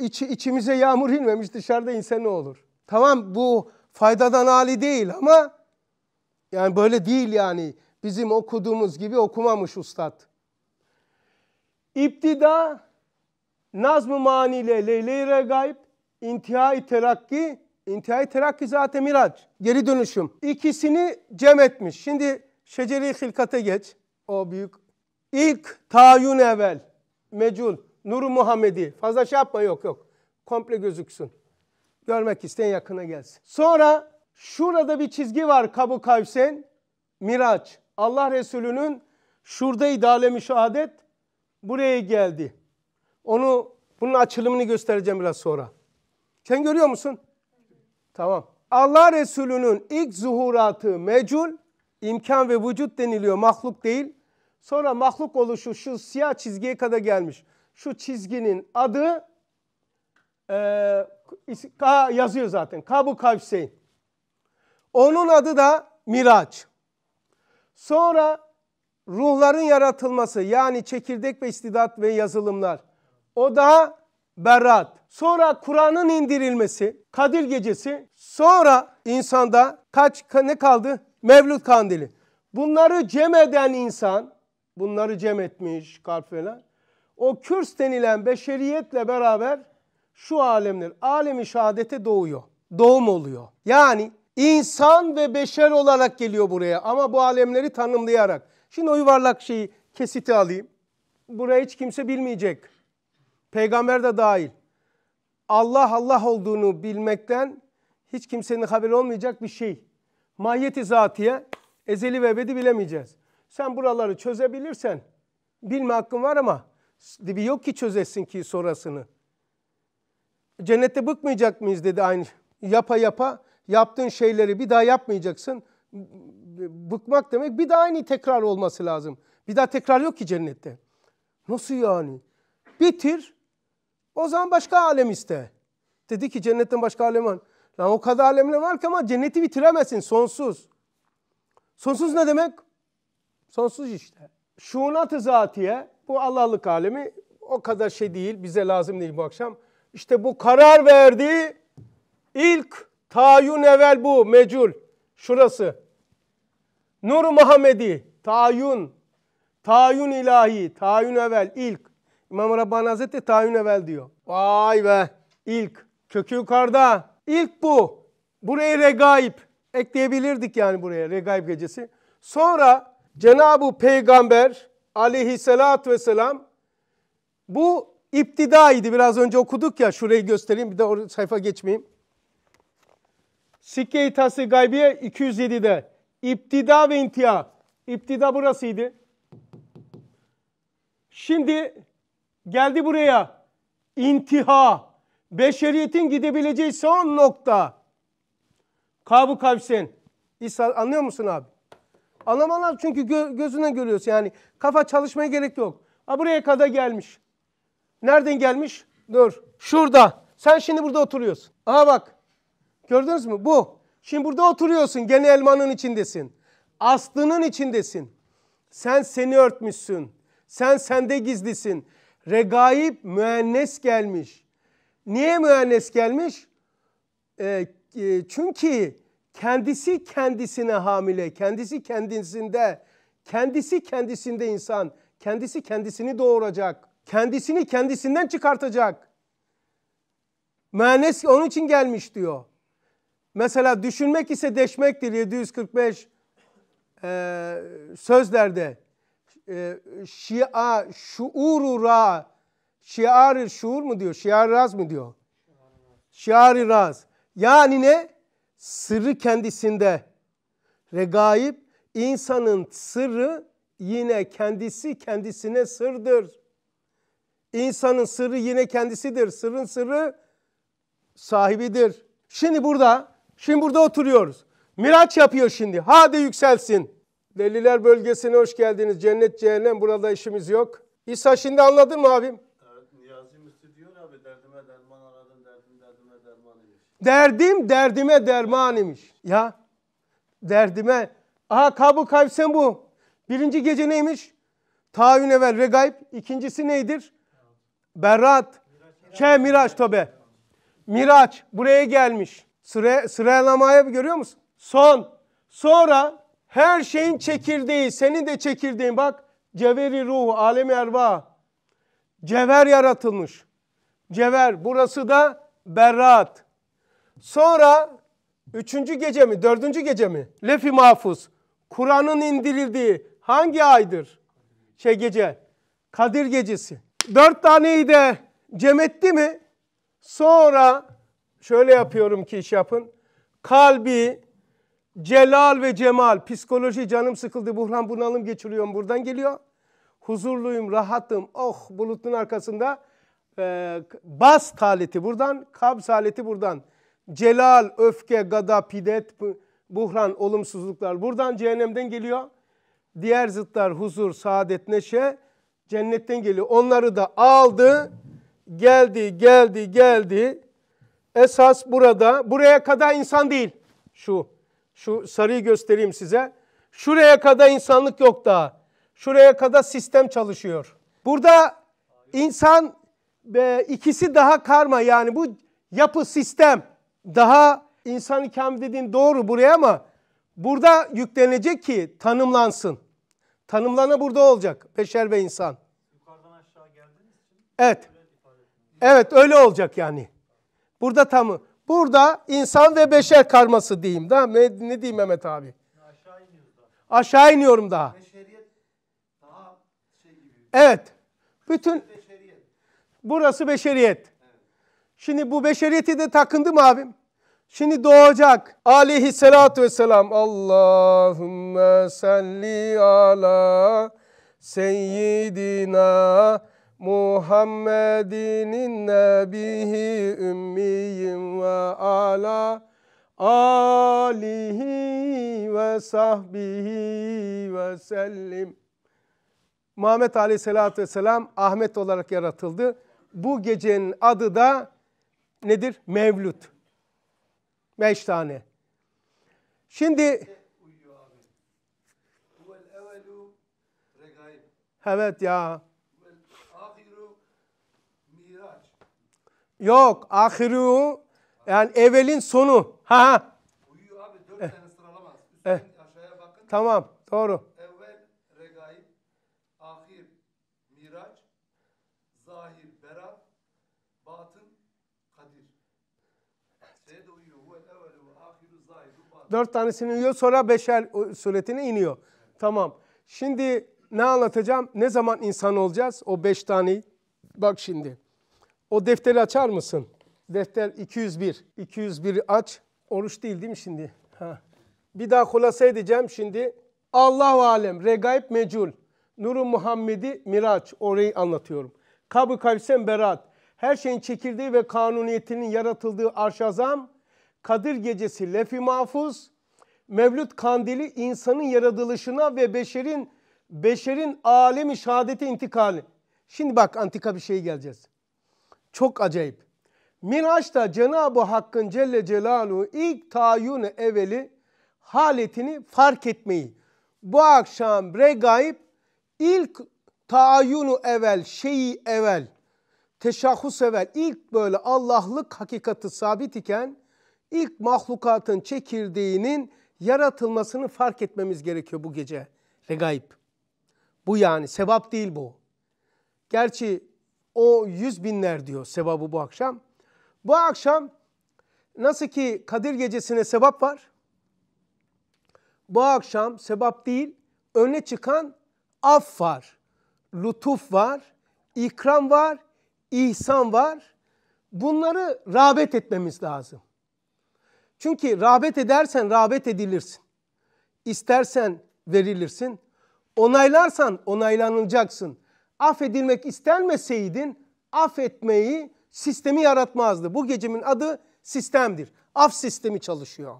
İç, içimize yağmur inmemiş dışarıda inse ne olur? Tamam bu faydadan hali değil ama yani böyle değil yani. Bizim okuduğumuz gibi okumamış ustad. İptida nazm-ı maniyle leyle-i regaib, intihai terakki, intihai terakki zaten miraç, geri dönüşüm. İkisini cem etmiş. Şimdi şeceri hilkate geç. O büyük. İlk tayyun evvel, mecul, nur Muhammedi. Fazla şey yapma yok yok. Komple gözüksün. Görmek isteyen yakına gelsin. Sonra Şurada bir çizgi var Kabu Kavsen. Miraç. Allah Resulü'nün şuradaydı alemi adet Buraya geldi. Onu bunun açılımını göstereceğim biraz sonra. Sen görüyor musun? Tamam. Allah Resulü'nün ilk zuhuratı mecul, imkan ve vücut deniliyor mahluk değil. Sonra mahluk oluşu şu siyah çizgiye kadar gelmiş. Şu çizginin adı e, yazıyor zaten. Kabu Kavseyn. Onun adı da Miraç. Sonra ruhların yaratılması yani çekirdek ve istidat ve yazılımlar. O da Berat. Sonra Kur'an'ın indirilmesi, Kadir Gecesi. Sonra insanda kaç ne kaldı? Mevlüt Kandili. Bunları cem eden insan, bunları cem etmiş kalp falan. O kürs denilen beşeriyetle beraber şu alemler, alemi şehadete doğuyor. Doğum oluyor. Yani İnsan ve beşer olarak geliyor buraya ama bu alemleri tanımlayarak. Şimdi o yuvarlak şeyi kesiti alayım. Buraya hiç kimse bilmeyecek. Peygamber de dahil. Allah Allah olduğunu bilmekten hiç kimsenin haberi olmayacak bir şey. Mahiyeti zatiye ezeli ve ebedi bilemeyeceğiz. Sen buraları çözebilirsen bilme hakkın var ama dibi yok ki çözesin ki sonrasını. Cennette bıkmayacak mıyız dedi aynı. Yapa yapa Yaptığın şeyleri bir daha yapmayacaksın. Bıkmak demek bir daha aynı tekrar olması lazım. Bir daha tekrar yok ki cennette. Nasıl yani? Bitir. O zaman başka alem iste. Dedi ki cennetten başka alem var. Lan o kadar alemler var ki ama cenneti bitiremezsin sonsuz. Sonsuz ne demek? Sonsuz işte. Şuunat-ı zatiye bu Allah'lık alemi o kadar şey değil bize lazım değil bu akşam. İşte bu karar verdiği ilk Tayyun evvel bu mecul. Şurası. Nur Muhammedi. Tayyun. Tayyun ilahi. Tayyun evvel ilk. İmam Rabbani Hazretleri tayyun evvel diyor. Vay be. İlk. Kökü yukarıda. İlk bu. burayı regaip Ekleyebilirdik yani buraya regaip gecesi. Sonra Cenab-ı Peygamber aleyhissalatü vesselam bu iptidaydı. Biraz önce okuduk ya şurayı göstereyim bir de sayfa geçmeyeyim. Sikke-i Tasih Gaybiye 207'de. İptida ve intiha. İptida burasıydı. Şimdi geldi buraya. İntiha. Beşeriyetin gidebileceği son nokta. Kabu kavsin. İsa, anlıyor musun abi? Anlamam abi çünkü gö gözünden görüyorsun yani. Kafa çalışmaya gerek yok. Ha buraya kadar gelmiş. Nereden gelmiş? Dur. Şurada. Sen şimdi burada oturuyorsun. Aha bak. Gördünüz mü? Bu. Şimdi burada oturuyorsun. Gene elmanın içindesin. Aslının içindesin. Sen seni örtmüşsün. Sen sende gizlisin. Regaib müennes gelmiş. Niye müennes gelmiş? E, e, çünkü kendisi kendisine hamile, kendisi kendisinde, kendisi kendisinde insan, kendisi kendisini doğuracak, kendisini kendisinden çıkartacak. Müennes onun için gelmiş diyor. Mesela düşünmek ise deşmektir 745 e, sözlerde. E, şia, şuuru ra, şiarı şuur mu diyor, şiarı raz mı diyor? Şiarı raz. Yani ne? Sırrı kendisinde. Regaib, insanın sırrı yine kendisi kendisine sırdır. İnsanın sırrı yine kendisidir. Sırrın sırrı sahibidir. Şimdi burada Şimdi burada oturuyoruz. Miraç yapıyor şimdi. Hadi yükselsin. Deliler bölgesine hoş geldiniz. Cennet cehennem burada işimiz yok. İsa şimdi anladın mı abim? Evet Niyazi Müslü diyor abi derdime derman aradım derdim derdime derman imiş. Derdim derdime derman imiş. Ya derdime. Aha kabu kayfsen bu. Birinci gece neymiş? Taün evvel regaib. İkincisi neydir? Berat. Ke miraç tabi. Miraç buraya gelmiş. Sıra, sıralamaya görüyor musun? Son. Sonra her şeyin çekirdeği, senin de çekirdeğin. Bak ceveri ruhu, alemi erva. Cever yaratılmış. Cever. Burası da berrat. Sonra üçüncü gece mi, dördüncü gece mi? Lefi mahfuz. Kur'an'ın indirildiği hangi aydır? Şey gece. Kadir gecesi. Dört taneyi de cem etti mi? Sonra şöyle yapıyorum ki iş yapın. Kalbi, celal ve cemal, psikoloji canım sıkıldı, buhran bunalım geçiriyorum buradan geliyor. Huzurluyum, rahatım, oh bulutun arkasında. Ee, bas taleti buradan, kabz taleti buradan. Celal, öfke, gada, pidet, buhran, olumsuzluklar buradan cehennemden geliyor. Diğer zıtlar huzur, saadet, neşe cennetten geliyor. Onları da aldı, geldi, geldi, geldi esas burada, buraya kadar insan değil. Şu, şu sarıyı göstereyim size. Şuraya kadar insanlık yok daha. Şuraya kadar sistem çalışıyor. Burada insan e, ikisi daha karma yani bu yapı sistem daha insan ikam dediğin doğru buraya ama burada yüklenecek ki tanımlansın. Tanımlana burada olacak beşer ve insan. Yukarıdan aşağı geldiğiniz için. Evet. Evet öyle olacak yani. Burada tamı. Burada insan ve beşer karması diyeyim. Daha ne, ne diyeyim Mehmet abi? Aşağı iniyoruz daha. Aşağı iniyorum daha. Beşeriyet daha şey gibi. Evet. Bütün Burası beşeriyet. Şimdi bu beşeriyeti de takındım abim. Şimdi doğacak. Aleyhisselatü vesselam. Allahümme salli ala seyyidina Muhammedin nebihi ümmiyim ve ala alihi ve sahbihi ve sellim. Muhammed Aleyhisselatü Vesselam Ahmet olarak yaratıldı. Bu gecenin adı da nedir? Mevlüt. Beş tane. Şimdi evet ya Yok. Ahiru yani evelin sonu. Ha Uyuyor abi. Dört eh. tane sıralamaz. eh. aşağıya bakın. Tamam. Doğru. Evvel regaib, ahir miraç, zahir berat, batın kadir. Şeye de uyuyor. Huvel evvelu ve ahiru zahiru batın. Dört tanesini uyuyor. Sonra beşer suretine iniyor. Evet. Tamam. Şimdi ne anlatacağım? Ne zaman insan olacağız? O beş tane. Bak şimdi. O defteri açar mısın? Defter 201. 201'i aç. Oruç değil değil mi şimdi? Ha. Bir daha kulasa edeceğim şimdi. Allah alem, regaib mecul. Nuru Muhammedi Miraç. Orayı anlatıyorum. Kabı kavsem berat. Her şeyin çekirdeği ve kanuniyetinin yaratıldığı arşazam. Kadir gecesi lefi mahfuz. Mevlüt kandili insanın yaratılışına ve beşerin beşerin alemi şehadete intikali. Şimdi bak antika bir şey geleceğiz. Çok acayip. Miraç'ta Cenab-ı Hakk'ın Celle Celaluhu ilk tayyun eveli haletini fark etmeyi. Bu akşam regaib ilk taayyunu evvel, şeyi evvel, teşahhus evvel ilk böyle Allah'lık hakikati sabit iken ilk mahlukatın çekirdeğinin yaratılmasını fark etmemiz gerekiyor bu gece. Regaib. Bu yani sebap değil bu. Gerçi o yüz binler diyor sevabı bu akşam. Bu akşam nasıl ki Kadir gecesine sevap var. Bu akşam sebap değil öne çıkan af var, lütuf var, ikram var, ihsan var. Bunları rağbet etmemiz lazım. Çünkü rağbet edersen rağbet edilirsin. İstersen verilirsin. Onaylarsan onaylanılacaksın affedilmek istenmeseydin affetmeyi sistemi yaratmazdı. Bu gecemin adı sistemdir. Af sistemi çalışıyor.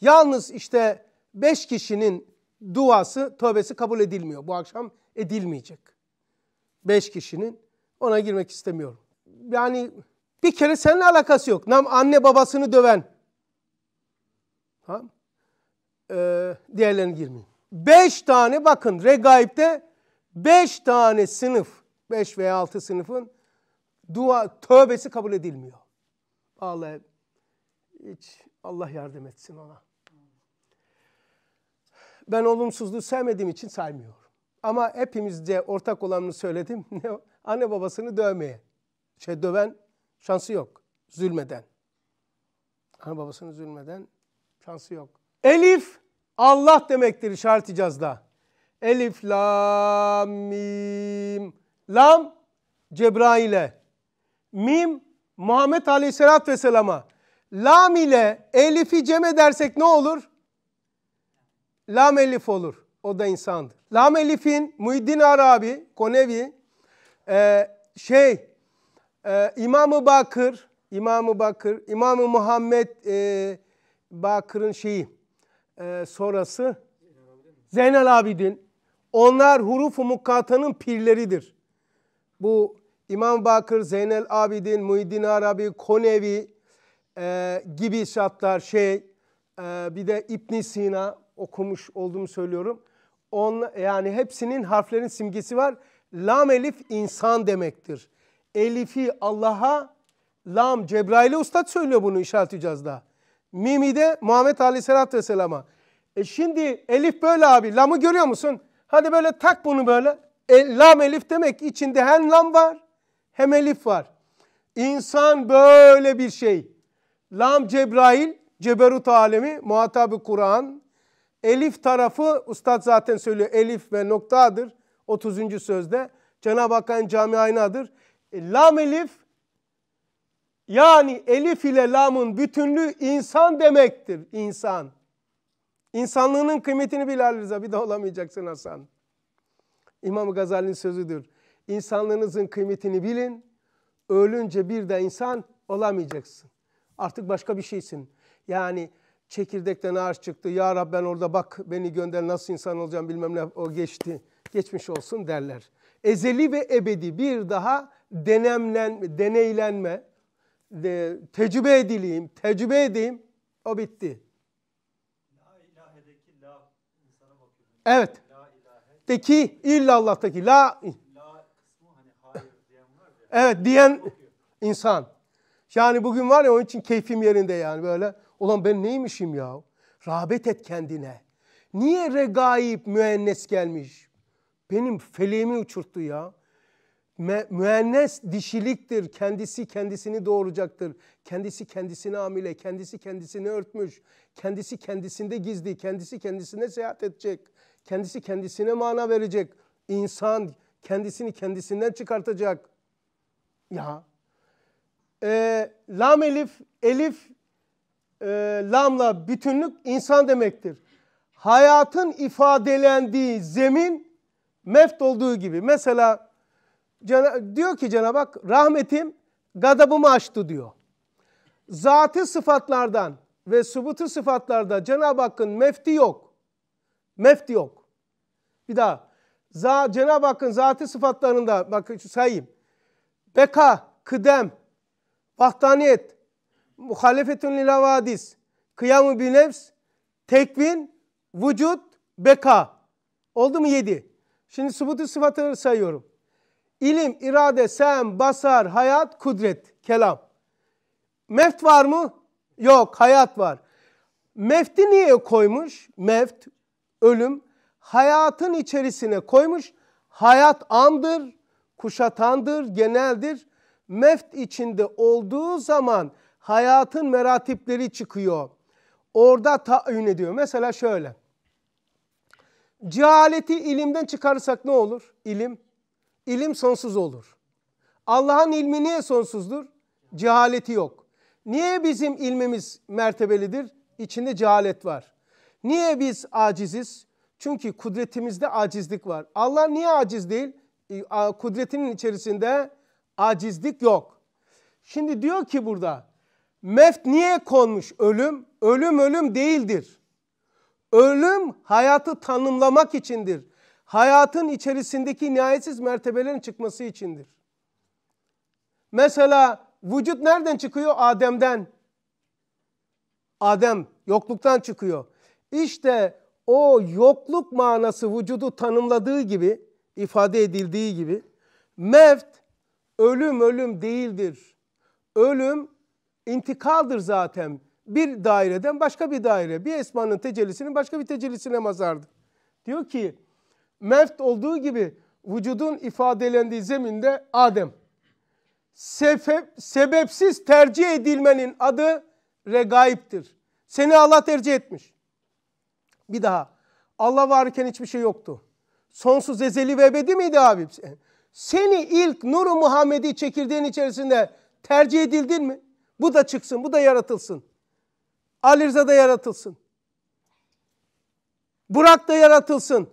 Yalnız işte beş kişinin duası, tövbesi kabul edilmiyor. Bu akşam edilmeyecek. Beş kişinin ona girmek istemiyorum. Yani bir kere seninle alakası yok. Nam anne babasını döven. Ha? Ee, diğerlerine girmeyin. Beş tane bakın regaibde Beş tane sınıf, beş veya altı sınıfın dua tövbesi kabul edilmiyor. Vallahi hiç Allah yardım etsin ona. Ben olumsuzluğu sevmediğim için saymıyorum. Ama hepimizde ortak olanını söyledim. Anne babasını dövmeye. Şey döven şansı yok. Zulmeden. Anne babasını zulmeden şansı yok. Elif Allah demektir işaret icazda. Elif, lam, mim. Lam Cebrail'e. Mim Muhammed Aleyhisselatü Vesselam'a. Lam ile Elif'i cem edersek ne olur? Lam Elif olur. O da insandır. Lam Elif'in Muhiddin Arabi, Konevi, e, şey, e, İmam-ı Bakır, İmam-ı Bakır, İmam-ı Muhammed e, Bakır'ın şeyi, e, sonrası Zeynel Abidin, onlar huruf-u mukkatanın pirleridir. Bu İmam Bakır, Zeynel Abidin, Muhiddin Arabi, Konevi e, gibi şartlar şey e, bir de İbn Sina okumuş olduğumu söylüyorum. On, yani hepsinin harflerin simgesi var. Lam elif insan demektir. Elifi Allah'a, lam Cebrail'e ustad söylüyor bunu işaret-i cazda. Mimi de Muhammed Aleyhisselatü Vesselam'a. E şimdi elif böyle abi, lamı görüyor musun? Hadi böyle tak bunu böyle. E, lam elif demek içinde hem lam var hem elif var. İnsan böyle bir şey. Lam Cebrail, Ceberut alemi, muhatabı Kur'an. Elif tarafı, ustad zaten söylüyor elif ve noktadır 30. sözde. Cenab-ı Hakk'ın camiainadır. E, lam elif, yani elif ile lamın bütünlüğü insan demektir, insan. İnsanlığının kıymetini bil Ali Rıza. Bir de olamayacaksın Hasan. İmam Gazali'nin sözüdür. İnsanlığınızın kıymetini bilin. Ölünce bir de insan olamayacaksın. Artık başka bir şeysin. Yani çekirdekten ağaç çıktı. Ya Rab ben orada bak beni gönder nasıl insan olacağım bilmem ne o geçti. Geçmiş olsun derler. Ezeli ve ebedi bir daha denemlen, deneylenme, de, tecrübe edileyim, tecrübe edeyim o bitti. Evet. De ki illallah'taki la, Evet diyen insan. Yani bugün var ya onun için keyfim yerinde yani böyle. Ulan ben neymişim ya? Rabet et kendine. Niye regaib müennes gelmiş? Benim feleğimi uçurttu ya. Me, müennes dişiliktir. Kendisi kendisini doğuracaktır. Kendisi kendisini amile, kendisi kendisini örtmüş. Kendisi kendisinde gizli, kendisi kendisine seyahat edecek. Kendisi kendisine mana verecek. İnsan kendisini kendisinden çıkartacak. Ya. E, lam elif, elif e, lamla bütünlük insan demektir. Hayatın ifadelendiği zemin meft olduğu gibi. Mesela diyor ki Cenab-ı Hak rahmetim gadabımı açtı diyor. Zatı sıfatlardan ve subutu sıfatlarda Cenab-ı Hakk'ın mefti yok. Meft yok. Bir daha. Za, Cenab-ı Hakk'ın zatı sıfatlarında bakın sayayım. Beka, kıdem, vahdaniyet, muhalefetün lil havadis, kıyamı bir nefs, tekvin, vücut, beka. Oldu mu yedi? Şimdi subutu sıfatları sayıyorum. İlim, irade, sem, basar, hayat, kudret, kelam. Meft var mı? Yok, hayat var. Mefti niye koymuş? Meft, ölüm hayatın içerisine koymuş. Hayat andır, kuşatandır, geneldir. Meft içinde olduğu zaman hayatın meratipleri çıkıyor. Orada tayin ediyor. Mesela şöyle. Cehaleti ilimden çıkarırsak ne olur? İlim. İlim sonsuz olur. Allah'ın ilmi niye sonsuzdur? Cehaleti yok. Niye bizim ilmimiz mertebelidir? İçinde cehalet var. Niye biz aciziz? Çünkü kudretimizde acizlik var. Allah niye aciz değil? E, kudretinin içerisinde acizlik yok. Şimdi diyor ki burada meft niye konmuş ölüm? Ölüm ölüm değildir. Ölüm hayatı tanımlamak içindir. Hayatın içerisindeki nihayetsiz mertebelerin çıkması içindir. Mesela vücut nereden çıkıyor? Adem'den. Adem yokluktan çıkıyor. İşte o yokluk manası vücudu tanımladığı gibi, ifade edildiği gibi mevt ölüm ölüm değildir. Ölüm intikaldır zaten. Bir daireden başka bir daire, bir esmanın tecellisinin başka bir tecellisine mazardır. Diyor ki mevt olduğu gibi vücudun ifadelendiği zeminde Adem. Sefeb, sebepsiz tercih edilmenin adı regaiptir. Seni Allah tercih etmiş. Bir daha. Allah varken hiçbir şey yoktu. Sonsuz ezeli ve ebedi miydi abi? Seni ilk nuru Muhammedi çekirdeğin içerisinde tercih edildin mi? Bu da çıksın, bu da yaratılsın. Ali Rıza da yaratılsın. Burak da yaratılsın.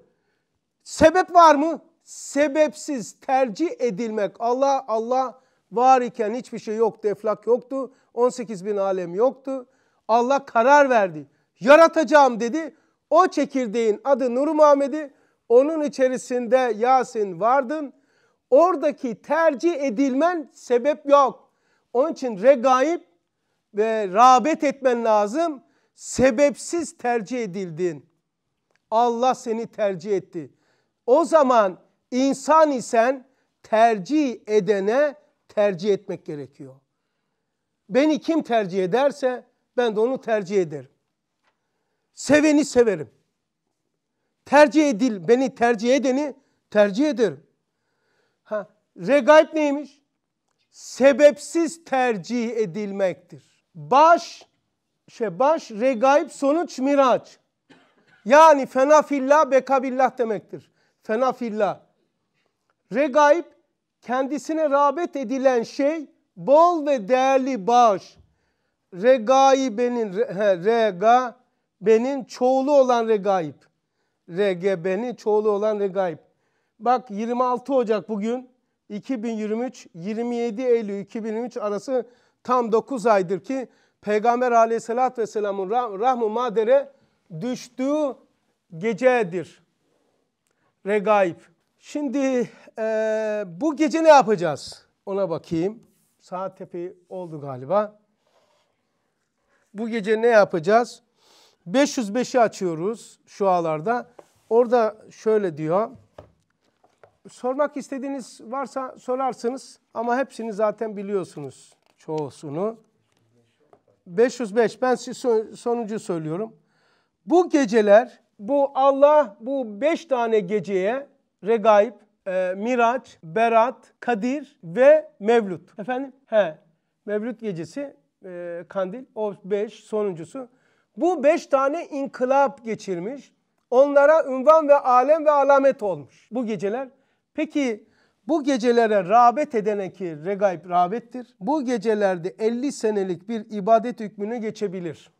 Sebep var mı? Sebepsiz tercih edilmek. Allah Allah var iken hiçbir şey yoktu, eflak yoktu. 18 bin alem yoktu. Allah karar verdi. Yaratacağım dedi. O çekirdeğin adı Nur Muhammed'i, onun içerisinde Yasin vardın. Oradaki tercih edilmen sebep yok. Onun için regaib ve rağbet etmen lazım. Sebepsiz tercih edildin. Allah seni tercih etti. O zaman insan isen tercih edene tercih etmek gerekiyor. Beni kim tercih ederse ben de onu tercih ederim. Seveni severim. Tercih edil, beni tercih edeni tercih ederim. Ha, regaib neymiş? Sebepsiz tercih edilmektir. Baş, şey baş, regaib, sonuç, miraç. Yani fena fillah, beka billah demektir. Fena fillah. Regaib, kendisine rağbet edilen şey, bol ve değerli bağış. Regaibenin, he, rega, Benin çoğulu olan regaip, RGB'nin çoğulu olan regaip. Bak 26 Ocak bugün 2023 27 Eylül 2023 arası tam 9 aydır ki Peygamber aleyhissalatü vesselamın rahm-ı madere düştüğü gecedir. Regaip. Şimdi e, bu gece ne yapacağız? Ona bakayım. Saat tepeyi oldu galiba. Bu gece ne yapacağız? 505'i açıyoruz şu şualarda. Orada şöyle diyor. Sormak istediğiniz varsa sorarsınız ama hepsini zaten biliyorsunuz çoğusunu. 505 ben size sonucu söylüyorum. Bu geceler bu Allah bu beş tane geceye regaib, e, miraç, berat, kadir ve mevlut. Efendim? He. Mevlut gecesi, e, kandil, o beş sonuncusu. Bu beş tane inkılap geçirmiş. Onlara ünvan ve alem ve alamet olmuş bu geceler. Peki bu gecelere rağbet edene ki regayb rağbettir. Bu gecelerde 50 senelik bir ibadet hükmüne geçebilir.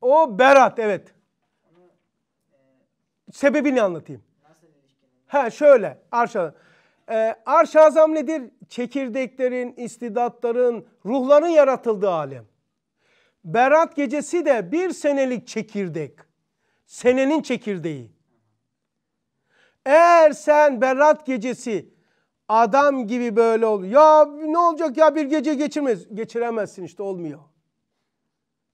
O berat evet. Sebebini anlatayım. Ha şöyle e, Arşazam Ee, arş azam nedir? Çekirdeklerin, istidatların, ruhların yaratıldığı alem. Berat gecesi de bir senelik çekirdek. Senenin çekirdeği. Eğer sen Berat gecesi adam gibi böyle ol. Ya ne olacak ya bir gece geçirmez. Geçiremezsin işte olmuyor.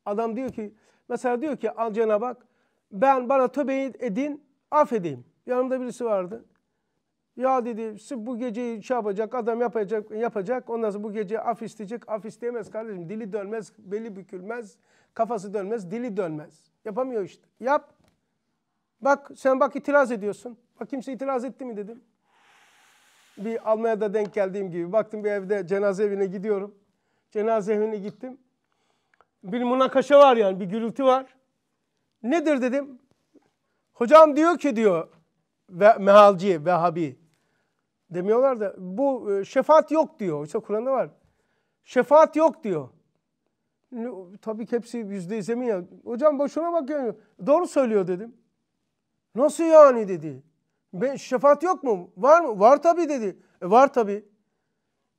Adam diyor ki mesela diyor ki al cenab bak, ben bana tövbe edin affedeyim. Yanımda birisi vardı. Ya dedi bu gece şey yapacak, adam yapacak, yapacak. Ondan sonra bu gece af isteyecek, af isteyemez kardeşim. Dili dönmez, beli bükülmez, kafası dönmez, dili dönmez. Yapamıyor işte. Yap. Bak sen bak itiraz ediyorsun. Bak kimse itiraz etti mi dedim. Bir Almanya'da denk geldiğim gibi. Baktım bir evde cenaze evine gidiyorum. Cenaze evine gittim. Bir münakaşa var yani bir gürültü var. Nedir dedim. Hocam diyor ki diyor ve mehalci, Vehhabi. Demiyorlar da bu e, şefaat yok diyor. İşte Kur'an'da var. Şefaat yok diyor. Tabii ki hepsi yüzde zemin ya. Hocam boşuna bakıyor. Doğru söylüyor dedim. Nasıl yani dedi. Be, şefaat yok mu? Var mı? Var tabii dedi. E, var tabii.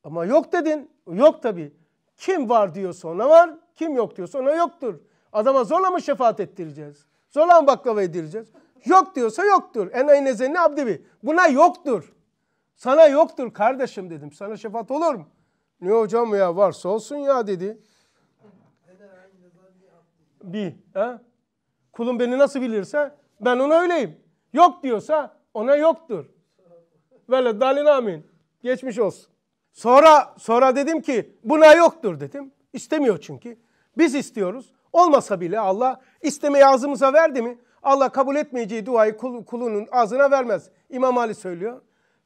Ama yok dedin. Yok tabii. Kim var diyorsa ona var. Kim yok diyorsa ona yoktur. Adama zorla mı şefaat ettireceğiz? Zorla mı baklava edireceğiz? Yok diyorsa yoktur. En ayın ezenini abdebi. Buna yoktur. Sana yoktur kardeşim dedim. Sana şefaat olur mu? Ne hocam ya varsa olsun ya dedi. Bir. He? kulun beni nasıl bilirse ben ona öyleyim. Yok diyorsa ona yoktur. Vele dalin amin. Geçmiş olsun. Sonra sonra dedim ki buna yoktur dedim. İstemiyor çünkü. Biz istiyoruz. Olmasa bile Allah istemeyi ağzımıza verdi mi? Allah kabul etmeyeceği duayı kul, kulunun ağzına vermez. İmam Ali söylüyor.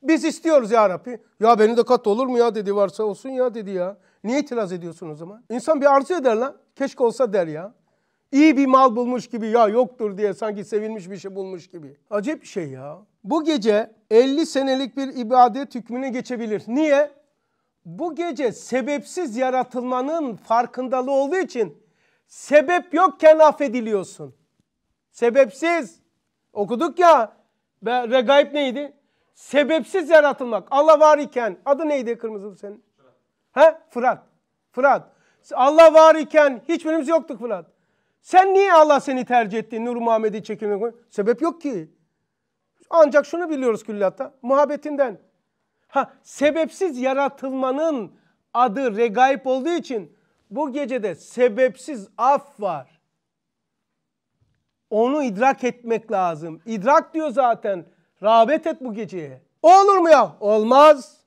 Biz istiyoruz ya Rabbi. Ya beni de kat olur mu ya dedi varsa olsun ya dedi ya. Niye itiraz ediyorsun o zaman? İnsan bir arzu eder lan. Keşke olsa der ya. İyi bir mal bulmuş gibi ya yoktur diye sanki sevinmiş bir şey bulmuş gibi. Acayip bir şey ya. Bu gece 50 senelik bir ibadet hükmüne geçebilir. Niye? Bu gece sebepsiz yaratılmanın farkındalığı olduğu için sebep yokken affediliyorsun. Sebepsiz. Okuduk ya. Ve regaib neydi? Sebepsiz yaratılmak. Allah var iken adı neydi kırmızılı senin? Fırat. He? Fırat. Fırat. Allah var iken hiçbirimiz yoktuk Fırat. Sen niye Allah seni tercih etti? Nur Muhammed'i çekimine koy. Sebep yok ki. Ancak şunu biliyoruz külliyatta. Muhabbetinden. Ha, sebepsiz yaratılmanın adı regaip olduğu için bu gecede sebepsiz af var. Onu idrak etmek lazım. İdrak diyor zaten. Rağbet et bu geceye. Olur mu ya? Olmaz.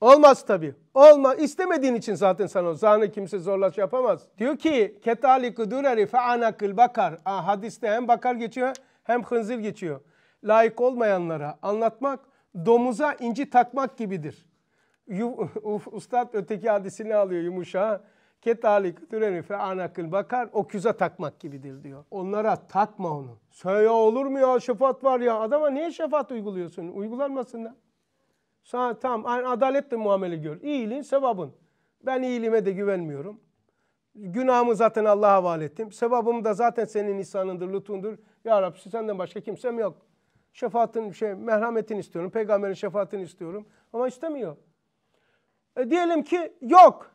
Olmaz tabi. Olma istemediğin için zaten sana o zahane kimse zorla şey yapamaz. Diyor ki ketali kudureri anakil bakar. Aa, hadiste hem bakar geçiyor hem hınzir geçiyor. Layık olmayanlara anlatmak domuza inci takmak gibidir. Uf, ustad öteki hadisini alıyor yumuşağı. Ketalik türeni fe anakıl bakar o okuza takmak gibidir diyor. Onlara takma onu. Söyle olur mu ya şefaat var ya adama niye şefaat uyguluyorsun? da. Sana tam adaletle muamele gör. İyiliğin sevabın. Ben iyiliğime de güvenmiyorum. Günahımı zaten Allah'a havale ettim. Sevabım da zaten senin insanındır, lütfundur. Ya Rabbi senden başka kimsem yok. Şefaatin, şey, merhametini istiyorum. Peygamberin şefaatini istiyorum. Ama istemiyor. E diyelim ki yok.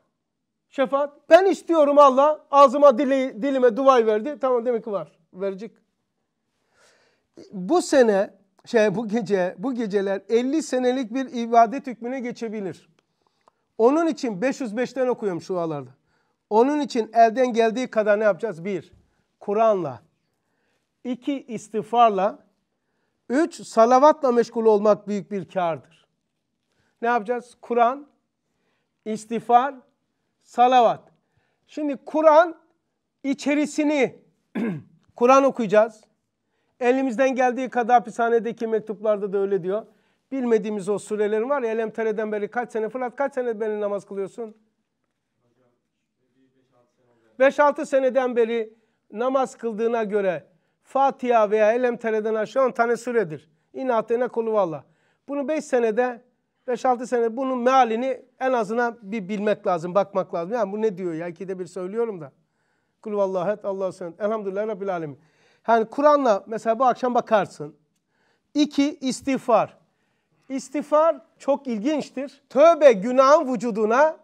Şefaat. Ben istiyorum Allah. Ağzıma dili, dilime duvay verdi. Tamam demek ki var. Verecek. Bu sene şey bu gece bu geceler 50 senelik bir ibadet hükmüne geçebilir. Onun için 505'ten okuyorum şu alarda. Onun için elden geldiği kadar ne yapacağız? Bir, Kur'an'la. iki istiğfarla. Üç, salavatla meşgul olmak büyük bir kardır. Ne yapacağız? Kur'an, istiğfar, salavat. Şimdi Kur'an içerisini Kur'an okuyacağız. Elimizden geldiği kadar hapishanedeki mektuplarda da öyle diyor. Bilmediğimiz o surelerin var ya Elemtere'den beri kaç sene Fırat kaç sene beri namaz kılıyorsun? 5-6 seneden beri namaz kıldığına göre Fatiha veya Elemtere'den aşağı 10 tane süredir. İnatına kulu valla. Bunu 5 senede 5-6 sene bunun mealini en azından bir bilmek lazım, bakmak lazım. Yani bu ne diyor ya? İkide bir söylüyorum da. Kul vallahu et, Allah'a sönnet. Elhamdülillah Rabbil Alemin. Yani Kur'an'la mesela bu akşam bakarsın. İki, istiğfar. İstiğfar çok ilginçtir. Tövbe günahın vücuduna,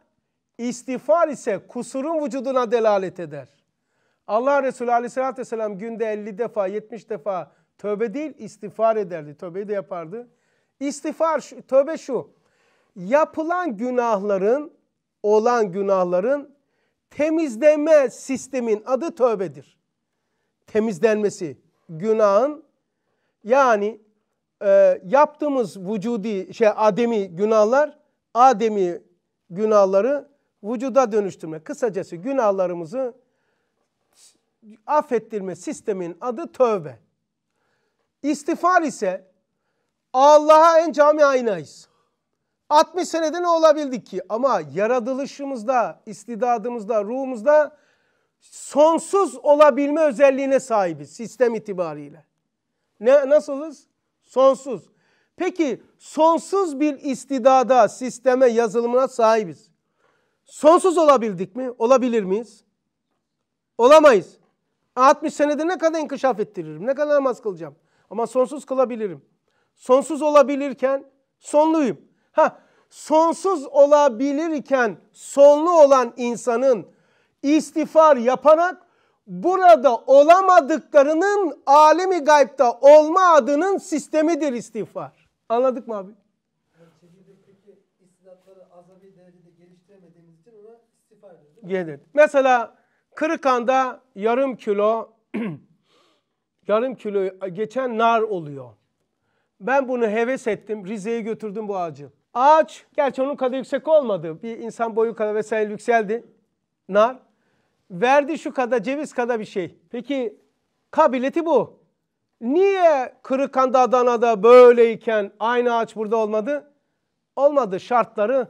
istiğfar ise kusurun vücuduna delalet eder. Allah Resulü aleyhissalatü vesselam günde 50 defa, 70 defa tövbe değil istiğfar ederdi. Tövbeyi de yapardı. İstifar, tövbe şu. Yapılan günahların, olan günahların temizleme sistemin adı tövbedir. Temizlenmesi, günahın yani e, yaptığımız vücudi şey ademi günahlar, ademi günahları vücuda dönüştürme. Kısacası günahlarımızı affettirme sistemin adı tövbe. İstifar ise Allah'a en cami aynayız. 60 senede ne olabildik ki? Ama yaratılışımızda, istidadımızda, ruhumuzda sonsuz olabilme özelliğine sahibiz sistem itibariyle. Ne, nasılız? Sonsuz. Peki sonsuz bir istidada, sisteme, yazılımına sahibiz. Sonsuz olabildik mi? Olabilir miyiz? Olamayız. 60 senede ne kadar inkişaf ettiririm, ne kadar namaz kılacağım. Ama sonsuz kılabilirim sonsuz olabilirken sonluyum. Ha, sonsuz olabilirken sonlu olan insanın istifar yaparak burada olamadıklarının alemi gaybda olma adının sistemidir istifar. Anladık mı abi? Gelir. Mesela Kırıkan'da yarım kilo yarım kilo e, geçen nar oluyor. Ben bunu heves ettim. Rize'ye götürdüm bu ağacı. Ağaç, gerçi onun kadar yüksek olmadı. Bir insan boyu kadar vesaire yükseldi. Nar. Verdi şu kadar, ceviz kadar bir şey. Peki kabileti bu. Niye Kırıkhan'da Adana'da böyleyken aynı ağaç burada olmadı? Olmadı. Şartları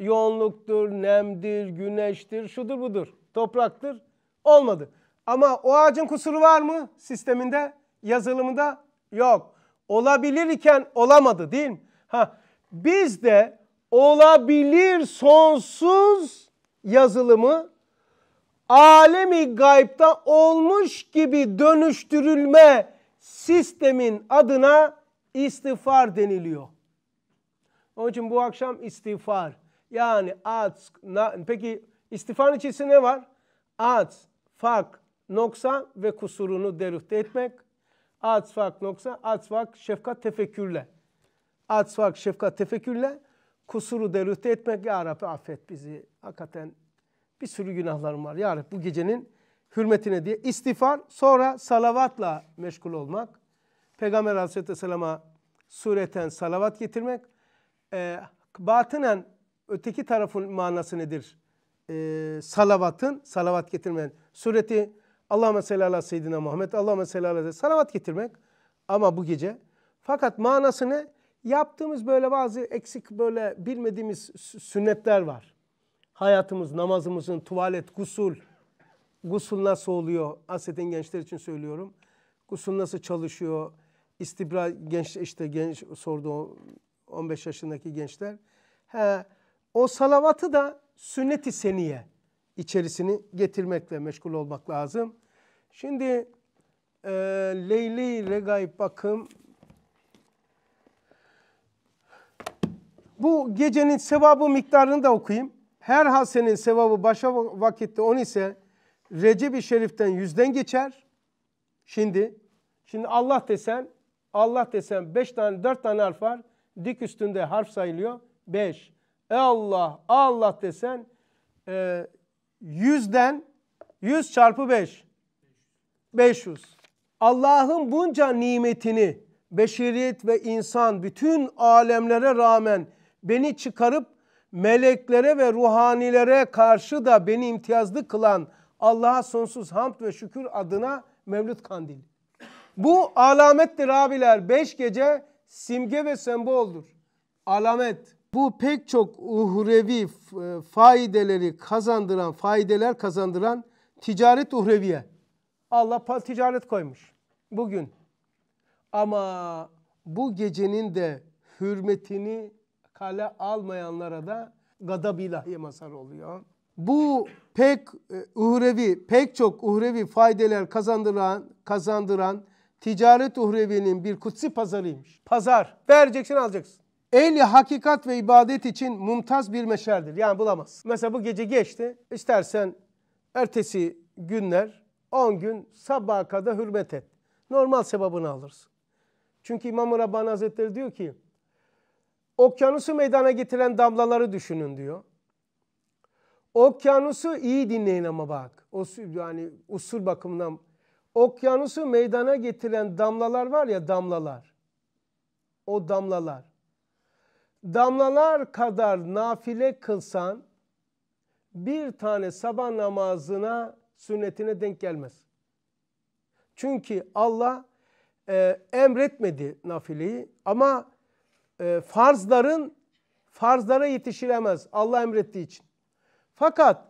yoğunluktur, nemdir, güneştir, şudur budur, topraktır. Olmadı. Ama o ağacın kusuru var mı sisteminde, yazılımında? Yok olabilirken olamadı değil mi? Ha, biz de olabilir sonsuz yazılımı alemi gaybda olmuş gibi dönüştürülme sistemin adına istiğfar deniliyor. Onun için bu akşam istiğfar. Yani at, na, peki istiğfarın içerisinde ne var? At, fak, noksa ve kusurunu derüfte etmek. Atsfak noksa atsfak şefkat tefekkürle. Atsfak şefkat tefekkürle kusuru derühte etmek. Ya Rabbi affet bizi. Hakikaten bir sürü günahlarım var. Ya Rabbi bu gecenin hürmetine diye istiğfar sonra salavatla meşgul olmak. Peygamber Aleyhisselam'a sureten salavat getirmek. E, batınen öteki tarafın manası nedir? E, salavatın, salavat getirmeyen sureti Allah mesela ala seyyidina Muhammed, Allah mesela ala salavat getirmek. Ama bu gece. Fakat manası ne? Yaptığımız böyle bazı eksik böyle bilmediğimiz sünnetler var. Hayatımız, namazımızın, tuvalet, gusul. Gusul nasıl oluyor? Aset'in gençler için söylüyorum. Gusul nasıl çalışıyor? İstibra genç işte genç sordu 15 yaşındaki gençler. He, o salavatı da sünnet-i seniye içerisini getirmekle meşgul olmak lazım. Şimdi e, Leyli Regaib Bakım bu gecenin sevabı miktarını da okuyayım. Her hasenin sevabı başa vakitte 10 ise Recep-i Şerif'ten yüzden geçer. Şimdi şimdi Allah desen Allah desen beş tane dört tane harf var. Dik üstünde harf sayılıyor. beş. E Allah, Allah desen e, 100'den 100 çarpı 5. 500. Allah'ın bunca nimetini beşeriyet ve insan bütün alemlere rağmen beni çıkarıp meleklere ve ruhanilere karşı da beni imtiyazlı kılan Allah'a sonsuz hamd ve şükür adına Mevlüt kandil. Bu alamettir abiler. Beş gece simge ve semboldur. Alamet bu pek çok uhrevi e, faydeleri kazandıran, faydeler kazandıran ticaret uhreviye. Allah ticaret koymuş bugün. Ama bu gecenin de hürmetini kale almayanlara da gadab ilahi masar oluyor. Bu pek e, uhrevi, pek çok uhrevi faydeler kazandıran, kazandıran ticaret uhrevinin bir kutsi pazarıymış. Pazar. Vereceksin alacaksın. Ehli hakikat ve ibadet için mumtaz bir meşerdir. Yani bulamaz. Mesela bu gece geçti. İstersen ertesi günler 10 gün sabaha kadar hürmet et. Normal sebabını alırsın. Çünkü İmam-ı Rabbani Hazretleri diyor ki okyanusu meydana getiren damlaları düşünün diyor. Okyanusu iyi dinleyin ama bak. O, yani usul bakımından okyanusu meydana getiren damlalar var ya damlalar. O damlalar damlalar kadar nafile kılsan bir tane sabah namazına sünnetine denk gelmez. Çünkü Allah e, emretmedi nafileyi ama e, farzların farzlara yetişilemez Allah emrettiği için. Fakat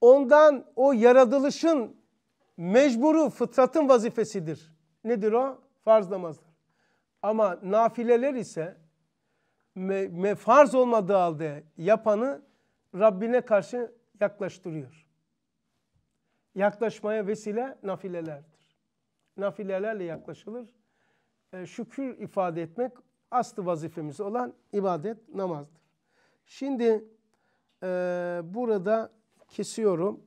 ondan o yaratılışın mecburu fıtratın vazifesidir. Nedir o? Farz namazlar. Ama nafileler ise me, me farz olmadığı halde yapanı Rabbine karşı yaklaştırıyor. Yaklaşmaya vesile nafilelerdir. Nafilelerle yaklaşılır. E, şükür ifade etmek aslı vazifemiz olan ibadet namazdır. Şimdi e, burada kesiyorum.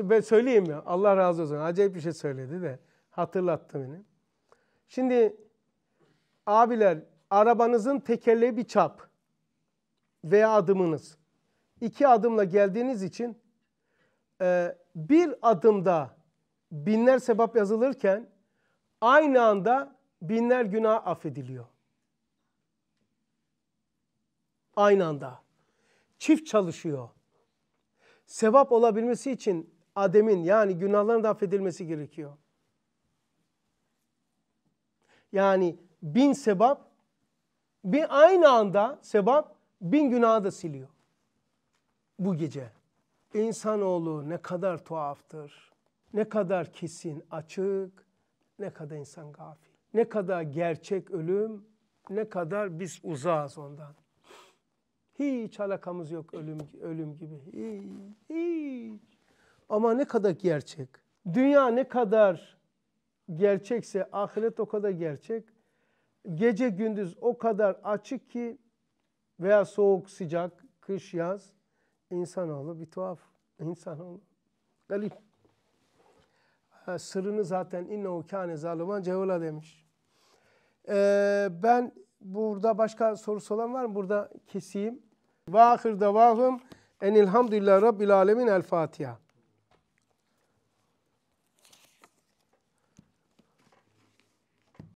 ben söyleyeyim mi? Allah razı olsun. Acayip bir şey söyledi de. Hatırlattı beni. Şimdi abiler arabanızın tekerleği bir çap veya adımınız. iki adımla geldiğiniz için e, bir adımda binler sebap yazılırken aynı anda binler günah affediliyor. Aynı anda. Çift çalışıyor. Sevap olabilmesi için ademin yani günahların da affedilmesi gerekiyor. Yani bin sebap bir aynı anda sebap bin günahı da siliyor. Bu gece. İnsanoğlu ne kadar tuhaftır. Ne kadar kesin, açık, ne kadar insan gafil. Ne kadar gerçek ölüm, ne kadar biz uzağız ondan. Hiç alakamız yok ölüm ölüm gibi. Hiç. hiç. Ama ne kadar gerçek. Dünya ne kadar gerçekse ahiret o kadar gerçek. Gece gündüz o kadar açık ki veya soğuk sıcak, kış yaz insanoğlu bir tuhaf insanoğlu. Galip. Ha, sırrını zaten innehu kâne zaluman cehula demiş. Ee, ben burada başka sorusu olan var mı? Burada keseyim. Vahir davahım enilhamdülillah rabbil alemin el Fatiha.